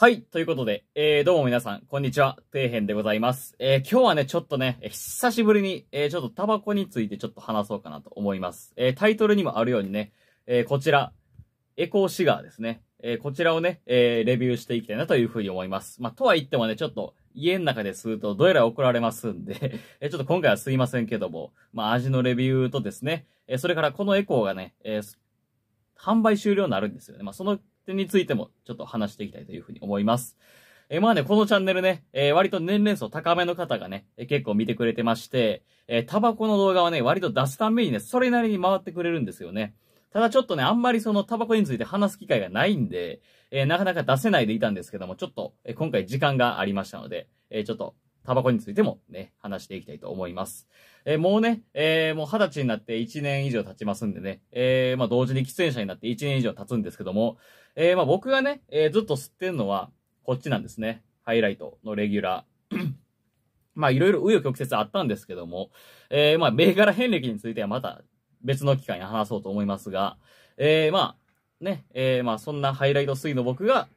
はい。ということで、えー、どうも皆さん、こんにちは。底辺でございます。えー、今日はね、ちょっとね、久しぶりに、えー、ちょっとタバコについてちょっと話そうかなと思います。えー、タイトルにもあるようにね、えー、こちら、エコーシガーですね。えー、こちらをね、えー、レビューしていきたいなというふうに思います。まあ、とは言ってもね、ちょっと、家の中で吸うとどうやら怒られますんで え、ちょっと今回はすいませんけども、まあ、味のレビューとですね、えー、それからこのエコーがね、えー販売終了になるんですよね。まあ、その点についてもちょっと話していきたいというふうに思います。えー、まあね、このチャンネルね、えー、割と年齢層高めの方がね、えー、結構見てくれてまして、えタバコの動画はね、割と出すためにね、それなりに回ってくれるんですよね。ただちょっとね、あんまりそのタバコについて話す機会がないんで、えなかなか出せないでいたんですけども、ちょっと、え今回時間がありましたので、えちょっとタバコについてもね、話していきたいと思います。えー、もうね、えー、もう二十歳になって1年以上経ちますんでね、えー、まあ同時に喫煙者になって1年以上経つんですけども、えー、まあ僕がね、えー、ずっと吸ってんのは、こっちなんですね。ハイライトのレギュラー。まあいろいろ紆余曲折あったんですけども、えー、まあ銘柄遍歴についてはまた別の機会に話そうと思いますが、えー、まあね、えー、まあそんなハイライト推の僕が、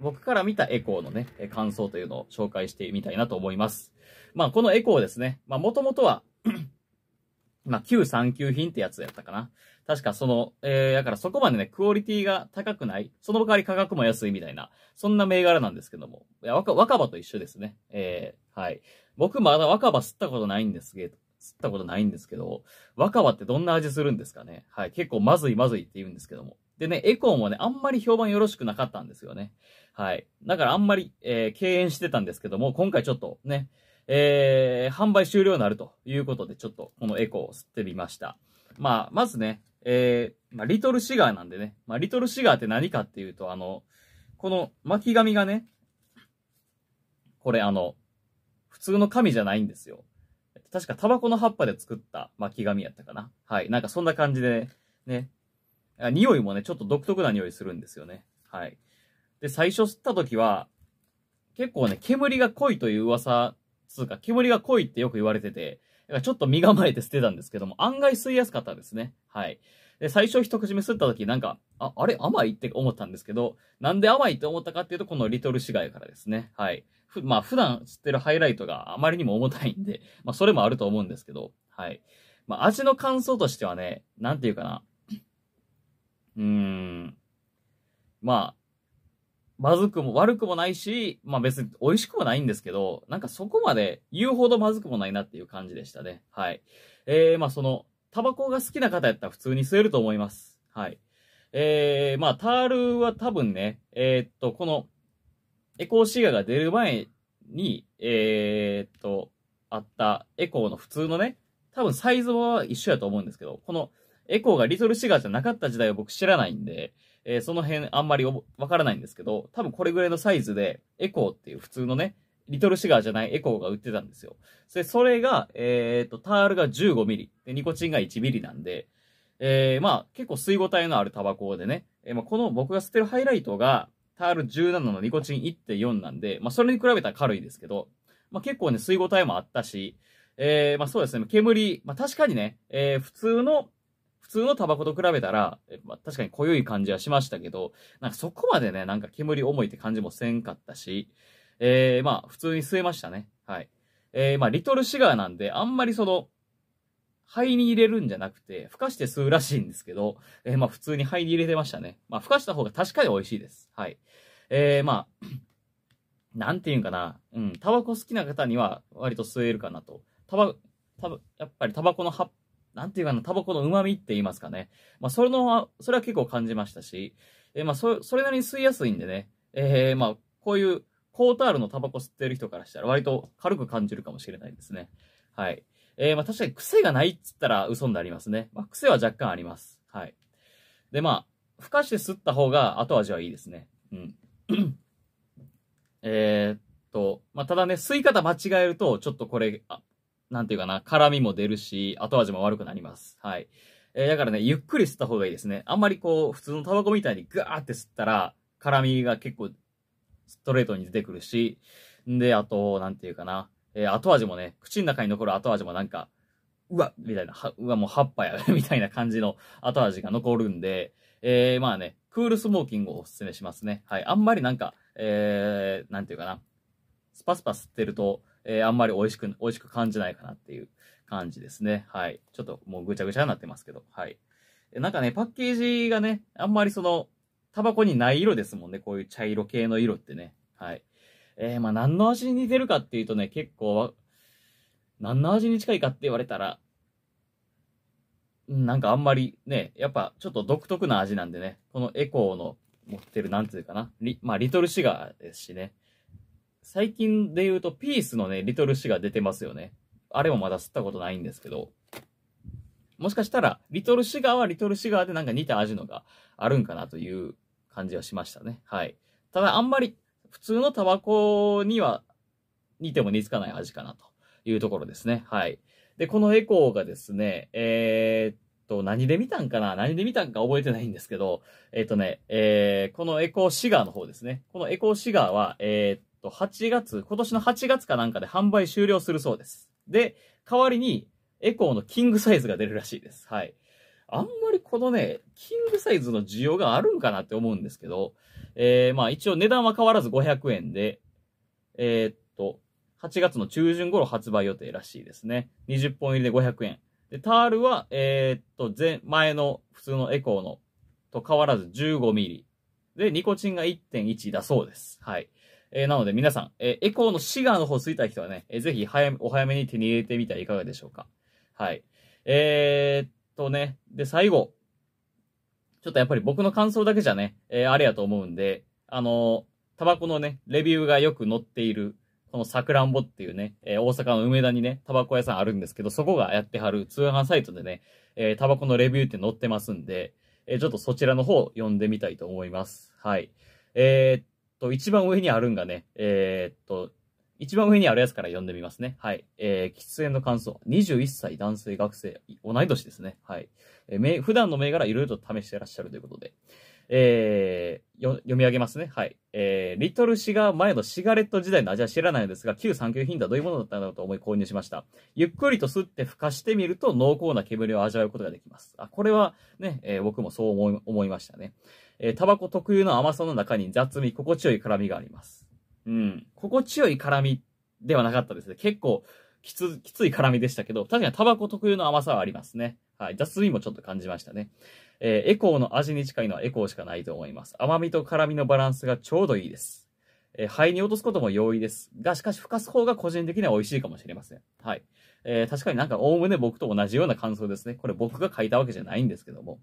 僕から見たエコーのね、感想というのを紹介してみたいなと思います。まあ、このエコーですね。まあ、もともとは まあ、旧産休品ってやつやったかな。確かその、えー、だからそこまでね、クオリティが高くない。その代わり価格も安いみたいな。そんな銘柄なんですけども。いや、若、若葉と一緒ですね。えー、はい。僕まだ若葉吸ったことないんですけど、吸ったことないんですけど、若葉ってどんな味するんですかねはい。結構まずいまずいって言うんですけども。でね、エコーもね、あんまり評判よろしくなかったんですよね。はい。だからあんまり、えー、敬遠してたんですけども、今回ちょっとね、えー、販売終了になるということで、ちょっとこのエコーを吸ってみました。まあ、まずね、えー、まあ、リトルシガーなんでね、まあ、リトルシガーって何かっていうと、あの、この巻き紙がね、これあの、普通の紙じゃないんですよ。確かタバコの葉っぱで作った巻き紙やったかな。はい。なんかそんな感じでね、ね匂いもね、ちょっと独特な匂いするんですよね。はい。で、最初吸った時は、結構ね、煙が濃いという噂、つうか、煙が濃いってよく言われてて、ちょっと身構えて捨てたんですけども、案外吸いやすかったですね。はい。で、最初一口目吸った時なんか、あ、あれ甘いって思ったんですけど、なんで甘いって思ったかっていうと、このリトルシガイからですね。はい。ふ、まあ普段吸ってるハイライトがあまりにも重たいんで、まあそれもあると思うんですけど、はい。まあ味の感想としてはね、なんていうかな、うん。まあ、まずくも悪くもないし、まあ別に美味しくもないんですけど、なんかそこまで言うほどまずくもないなっていう感じでしたね。はい。えー、まあその、タバコが好きな方やったら普通に吸えると思います。はい。えー、まあタールは多分ね、えー、っと、この、エコーシガが出る前に、えー、っと、あったエコーの普通のね、多分サイズは一緒やと思うんですけど、このエコーがリトルシガーじゃなかった時代は僕知らないんで、えー、その辺あんまりわからないんですけど、多分これぐらいのサイズで、エコーっていう普通のね、リトルシガーじゃないエコーが売ってたんですよ。で、それが、えっ、と、タールが15ミリ、で、ニコチンが1ミリなんで、えー、まあ、結構吸い応えのあるタバコでね、えー、まあ、この僕が吸ってるハイライトが、タール17のニコチン1.4なんで、まあ、それに比べたら軽いですけど、まあ、結構ね、吸い応えもあったし、えー、まあ、そうですね、煙、まあ、確かにね、えー、普通の通のタバコと比べたら、まあ、確かに濃い感じはしましたけど、なんかそこまでね、なんか煙重いって感じもせんかったし、えー、まあ、普通に吸えましたね。はい。えー、まあ、リトルシガーなんで、あんまりその、肺に入れるんじゃなくて、ふかして吸うらしいんですけど、えー、まあ、普通に肺に入れてましたね。まあ、ふかした方が確かに美味しいです。はい。えー、まあ、なんて言うんかな。うん、タバコ好きな方には割と吸えるかなと。タバ、タバ、やっぱりタバコの葉っなんていうかな、タバコの旨味って言いますかね。まあ、それの、それは結構感じましたし、えー、まあ、そ、それなりに吸いやすいんでね、えー、まあ、こういう、コータールのタバコ吸ってる人からしたら割と軽く感じるかもしれないですね。はい。えー、まあ確かに癖がないっつったら嘘になりますね。まあ癖は若干あります。はい。で、まあ、ふかして吸った方が後味はいいですね。うん。えー、っと、まあただね、吸い方間違えると、ちょっとこれ、あなんていうかな、辛味も出るし、後味も悪くなります。はい。えー、だからね、ゆっくり吸った方がいいですね。あんまりこう、普通のタバコみたいにガーって吸ったら、辛味が結構、ストレートに出てくるし、んで、あと、なんていうかな、えー、後味もね、口の中に残る後味もなんか、うわみたいな、は、うわ、もう葉っぱや、みたいな感じの後味が残るんで、えー、まあね、クールスモーキングをおすすめしますね。はい。あんまりなんか、えー、なんていうかな、スパスパ吸ってると、えー、あんまり美味しく、美味しく感じないかなっていう感じですね。はい。ちょっともうぐちゃぐちゃになってますけど、はい。なんかね、パッケージがね、あんまりその、タバコにない色ですもんね。こういう茶色系の色ってね。はい。えー、まあ何の味に似てるかっていうとね、結構、何の味に近いかって言われたら、なんかあんまりね、やっぱちょっと独特な味なんでね、このエコーの持ってる、なんていうかな、リまあリトルシガーですしね。最近で言うとピースのね、リトルシが出てますよね。あれもまだ吸ったことないんですけど。もしかしたら、リトルシガーはリトルシガーでなんか似た味のがあるんかなという感じはしましたね。はい。ただあんまり普通のタバコには似ても似つかない味かなというところですね。はい。で、このエコーがですね、えー、っと、何で見たんかな何で見たんか覚えてないんですけど、えー、っとね、えー、このエコーシガーの方ですね。このエコーシガーは、えー、っと、8月、今年の8月かなんかで販売終了するそうです。で、代わりに、エコーのキングサイズが出るらしいです。はい。あんまりこのね、キングサイズの需要があるんかなって思うんですけど、えー、まあ一応値段は変わらず500円で、えー、っと、8月の中旬頃発売予定らしいですね。20本入りで500円。で、タールは、えー、っと、前、前の普通のエコーのと変わらず15ミリ。で、ニコチンが1.1だそうです。はい。えー、なので皆さん、えー、エコーのシガーの方ついた人はね、えー、ぜひ早お早めに手に入れてみてはいかがでしょうか。はい。えー、っとね、で、最後。ちょっとやっぱり僕の感想だけじゃね、えー、あれやと思うんで、あのー、タバコのね、レビューがよく載っている、このさくらんぼっていうね、えー、大阪の梅田にね、タバコ屋さんあるんですけど、そこがやってはる通販サイトでね、えー、タバコのレビューって載ってますんで、えー、ちょっとそちらの方読んでみたいと思います。はい。えー、っと、一番上にあるんがね、えー、っと、一番上にあるやつから読んでみますね。はい。えー、喫煙の感想。21歳男性学生。同い年ですね。はい。えー、普段の銘柄いろいろと試してらっしゃるということで。えー、よ読み上げますね。はい。えー、リトルシガー前のシガレット時代の味は知らないのですが、旧産休品とはどういうものだったのだと思い購入しました。ゆっくりと吸って孵化してみると濃厚な煙を味わうことができます。あ、これはね、えー、僕もそう思い思いましたね。えー、タバコ特有の甘さの中に雑味、心地よい辛味があります。うん。心地よい辛味ではなかったですね。結構、きつ、きつい辛味でしたけど、確かにタバコ特有の甘さはありますね。はい。雑味もちょっと感じましたね。えー、エコーの味に近いのはエコーしかないと思います。甘みと辛味のバランスがちょうどいいです。えー、肺に落とすことも容易です。が、しかし、吹かす方が個人的には美味しいかもしれません。はい。えー、確かになんか、おおむね僕と同じような感想ですね。これ僕が書いたわけじゃないんですけども。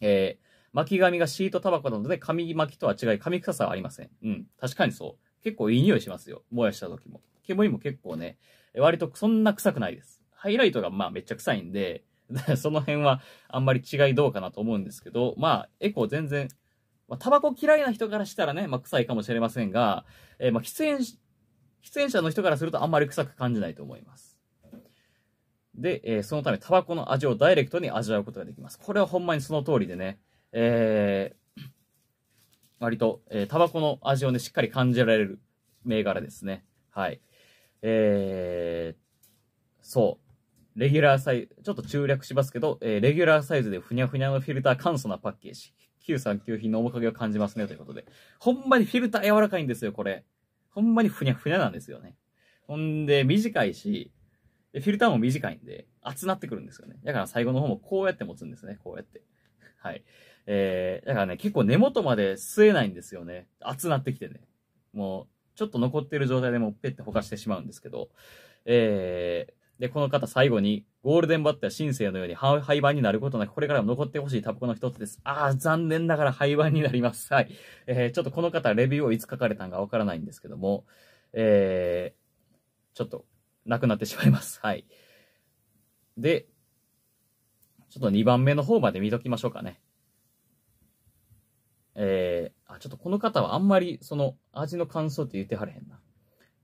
え巻き紙がシートタバコなので、紙巻きとは違い、紙臭さはありません。うん。確かにそう。結構いい匂いしますよ。燃やした時も。煙も結構ね、割とそんな臭くないです。ハイライトがまあめっちゃ臭いんで、その辺はあんまり違いどうかなと思うんですけど、まあ、エコ全然、まあ、タバコ嫌いな人からしたらね、まあ臭いかもしれませんが、えー、まあ喫煙、喫煙者の人からするとあんまり臭く感じないと思います。で、えー、そのためタバコの味をダイレクトに味わうことができます。これはほんまにその通りでね、えー、割と、えー、タバコの味をね、しっかり感じられる銘柄ですね。はい。えー、そう。レギュラーサイズ、ちょっと中略しますけど、えー、レギュラーサイズでふにゃふにゃのフィルター簡素なパッケージ。939品の面影を感じますね、ということで。ほんまにフィルター柔らかいんですよ、これ。ほんまにふにゃふにゃなんですよね。ほんで、短いし、フィルターも短いんで、厚なってくるんですよね。だから最後の方もこうやって持つんですね、こうやって。はい。えー、だからね、結構根元まで吸えないんですよね。熱なってきてね。もう、ちょっと残ってる状態でもうペッてほかしてしまうんですけど、えー、で、この方最後に、ゴールデンバッター新生のように廃盤になることなく、これからも残ってほしいタバコの一つです。あー、残念ながら廃盤になります。はい。えー、ちょっとこの方、レビューをいつ書かれたんかわからないんですけども、えー、ちょっと、なくなってしまいます。はい。で、ちょっと2番目の方まで見ときましょうかね。えー、あ、ちょっとこの方はあんまり、その、味の感想って言ってはれへんな。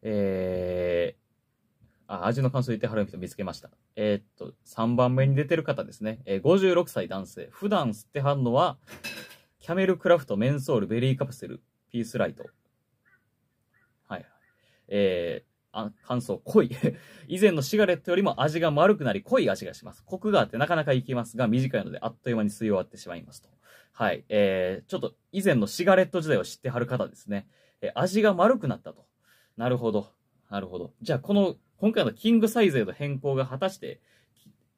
えー、あ、味の感想言ってはる人見つけました。えー、っと、3番目に出てる方ですね。えー、56歳男性。普段吸ってはんのは、キャメルクラフト、メンソール、ベリーカプセル、ピースライト。はい。えー、あ感想、濃い。以前のシガレットよりも味が丸くなり、濃い味がします。コクがあってなかなかいけますが、短いのであっという間に吸い終わってしまいますと。はい。えー、ちょっと以前のシガレット時代を知ってはる方ですね。えー、味が丸くなったと。なるほど。なるほど。じゃあ、この、今回のキングサイズへの変更が果たして、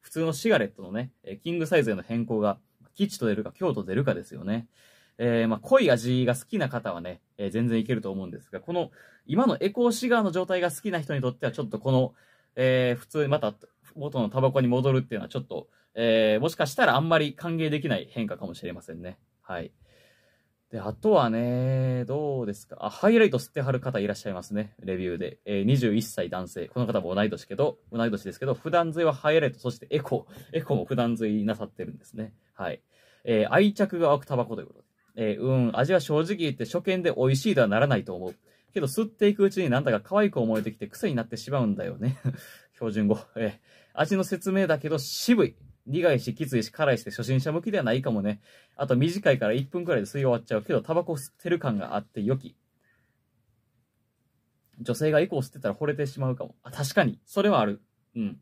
普通のシガレットのね、えキングサイズへの変更が、吉と出るか京と出るかですよね。えー、まあ、濃い味が好きな方はね、えー、全然いけると思うんですが、この、今のエコーシガーの状態が好きな人にとっては、ちょっとこの、えー、普通にまた元のタバコに戻るっていうのはちょっとえー、もしかしたらあんまり歓迎できない変化かもしれませんね。はい。で、あとはね、どうですか。あ、ハイライト吸ってはる方いらっしゃいますね。レビューで。えー、21歳男性。この方も同い年けど、同い年ですけど、普段吸はハイライト、そしてエコ。エコも普段吸いなさってるんですね。はい。えー、愛着が湧くタバコということで。えー、うん、味は正直言って初見で美味しいとはならないと思う。けど吸っていくうちになんだか可愛く思えてきて癖になってしまうんだよね。標準語。えー、味の説明だけど渋い。苦いし、きついし、辛いして、初心者向きではないかもね。あと短いから1分くらいで吸い終わっちゃうけど、タバコ吸ってる感があって良き。女性がエコを吸ってたら惚れてしまうかも。あ、確かに。それはある。うん。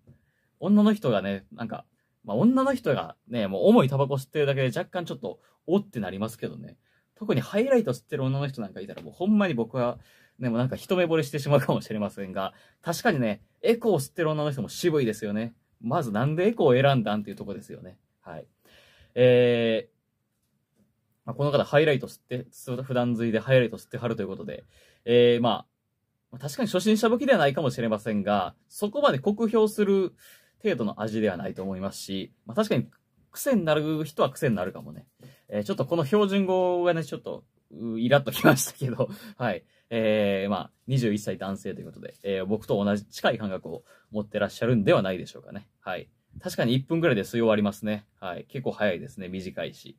女の人がね、なんか、まあ、女の人がね、もう重いタバコ吸ってるだけで若干ちょっと、おってなりますけどね。特にハイライト吸ってる女の人なんかいたら、もうほんまに僕は、ね、もうなんか一目惚れしてしまうかもしれませんが、確かにね、エコー吸ってる女の人も渋いですよね。まずなんでエコを選んだんっていうとこですよね。はい。えー、まあ、この方ハイライト吸って、普段吸でハイライト吸ってはるということで、えー、まあ、確かに初心者向きではないかもしれませんが、そこまで酷評する程度の味ではないと思いますし、まあ、確かに癖になる人は癖になるかもね。えー、ちょっとこの標準語がね、ちょっと、イラっときましたけど、はい。えー、まあ、21歳男性ということで、えー、僕と同じ近い感覚を持ってらっしゃるんではないでしょうかね。はい。確かに1分ぐらいで吸い終わりますね。はい。結構早いですね。短いし。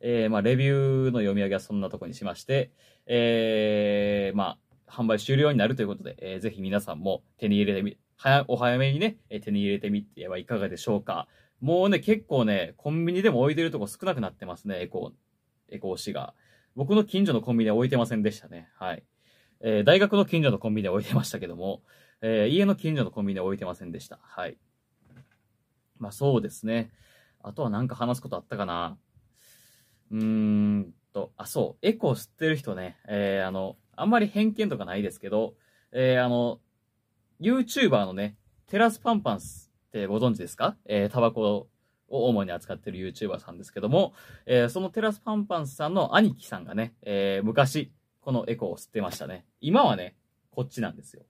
えー、まあ、レビューの読み上げはそんなとこにしまして、えー、まあ、販売終了になるということで、えー、ぜひ皆さんも手に入れてみ、はお早めにね、手に入れてみてはいかがでしょうか。もうね、結構ね、コンビニでも置いてるとこ少なくなってますね、エコー、エコー紙が。僕の近所のコンビニは置いてませんでしたね。はい。えー、大学の近所のコンビニで置いてましたけども、えー、家の近所のコンビニで置いてませんでした。はい。まあそうですね。あとはなんか話すことあったかな。うーんと、あ、そう、エコを吸ってる人ね、えー、あの、あんまり偏見とかないですけど、えー、あの、YouTuber のね、テラスパンパンスってご存知ですかえー、タバコを主に扱ってる YouTuber さんですけども、えー、そのテラスパンパンスさんの兄貴さんがね、えー、昔、このエコーを吸ってましたね。今はね、こっちなんですよ。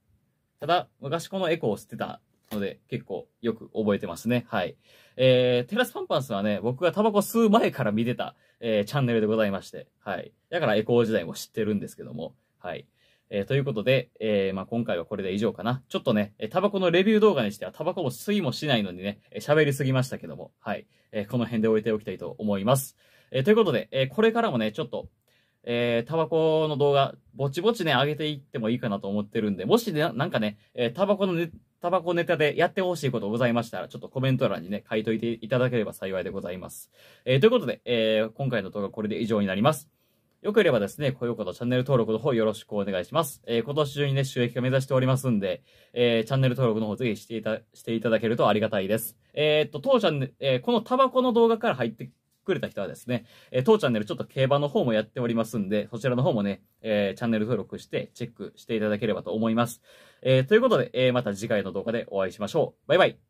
ただ、昔このエコーを吸ってたので、結構よく覚えてますね。はい。えー、テラスパンパンスはね、僕がタバコ吸う前から見てた、えー、チャンネルでございまして、はい。だからエコー時代も知ってるんですけども、はい。えー、ということで、えー、まあ、今回はこれで以上かな。ちょっとね、タバコのレビュー動画にしてはタバコも吸いもしないのにね、喋りすぎましたけども、はい。えー、この辺で置いておきたいと思います。えー、ということで、えー、これからもね、ちょっとえー、タバコの動画、ぼちぼちね、上げていってもいいかなと思ってるんで、もしね、なんかね、えー、タバコのね、タバコネタでやってほしいことございましたら、ちょっとコメント欄にね、書いといていただければ幸いでございます。えー、ということで、えー、今回の動画これで以上になります。よければですね、高評価とチャンネル登録の方よろしくお願いします。えー、今年中にね、収益化目指しておりますんで、えー、チャンネル登録の方ぜひしていた、していただけるとありがたいです。えー、っと、当チャンネル、えー、このタバコの動画から入ってくれた人はですね、え当チャンネルちょっと競馬の方もやっておりますんで、そちらの方もね、えチャンネル登録してチェックしていただければと思います。えということで、えまた次回の動画でお会いしましょう。バイバイ